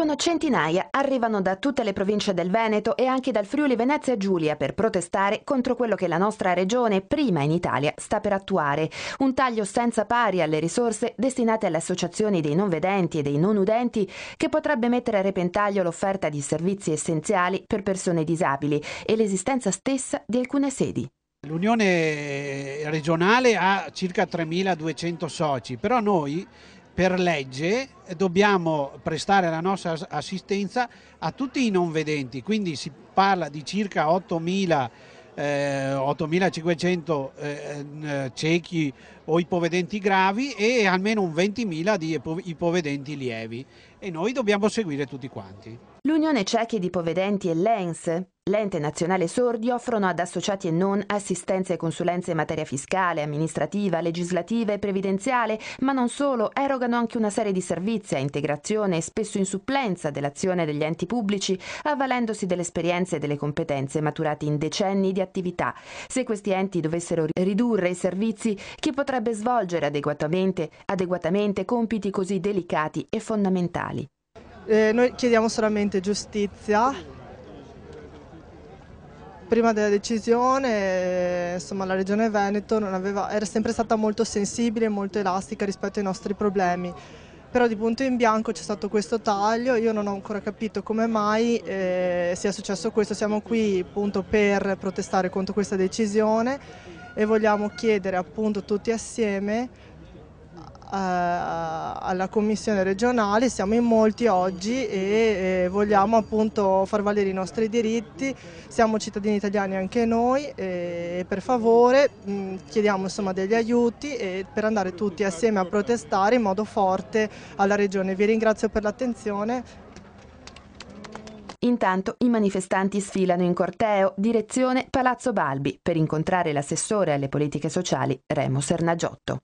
Sono centinaia, arrivano da tutte le province del Veneto e anche dal Friuli Venezia Giulia per protestare contro quello che la nostra regione, prima in Italia, sta per attuare. Un taglio senza pari alle risorse destinate alle associazioni dei non vedenti e dei non udenti che potrebbe mettere a repentaglio l'offerta di servizi essenziali per persone disabili e l'esistenza stessa di alcune sedi. L'Unione regionale ha circa 3.200 soci, però noi per legge eh, dobbiamo prestare la nostra assistenza a tutti i non vedenti, quindi si parla di circa 8.000 8.500 eh, eh, ciechi o ipovedenti gravi e almeno un 20.000 di ipovedenti lievi e noi dobbiamo seguire tutti quanti. L'Unione Ciechi di Ipovedenti e l'ENS L'ente nazionale sordi offrono ad associati e non assistenze e consulenze in materia fiscale, amministrativa, legislativa e previdenziale, ma non solo, erogano anche una serie di servizi a integrazione e spesso in supplenza dell'azione degli enti pubblici, avvalendosi delle esperienze e delle competenze maturate in decenni di attività. Se questi enti dovessero ridurre i servizi, chi potrebbe svolgere adeguatamente, adeguatamente compiti così delicati e fondamentali? Eh, noi chiediamo solamente giustizia prima della decisione insomma, la Regione Veneto aveva, era sempre stata molto sensibile e molto elastica rispetto ai nostri problemi. Però di punto in bianco c'è stato questo taglio, io non ho ancora capito come mai eh, sia successo questo, siamo qui appunto per protestare contro questa decisione e vogliamo chiedere appunto tutti assieme eh, alla commissione regionale, siamo in molti oggi e vogliamo appunto far valere i nostri diritti, siamo cittadini italiani anche noi e per favore mm, chiediamo insomma degli aiuti per andare tutti assieme a protestare in modo forte alla regione. Vi ringrazio per l'attenzione. Intanto i manifestanti sfilano in corteo direzione Palazzo Balbi per incontrare l'assessore alle politiche sociali Remo Sernagiotto.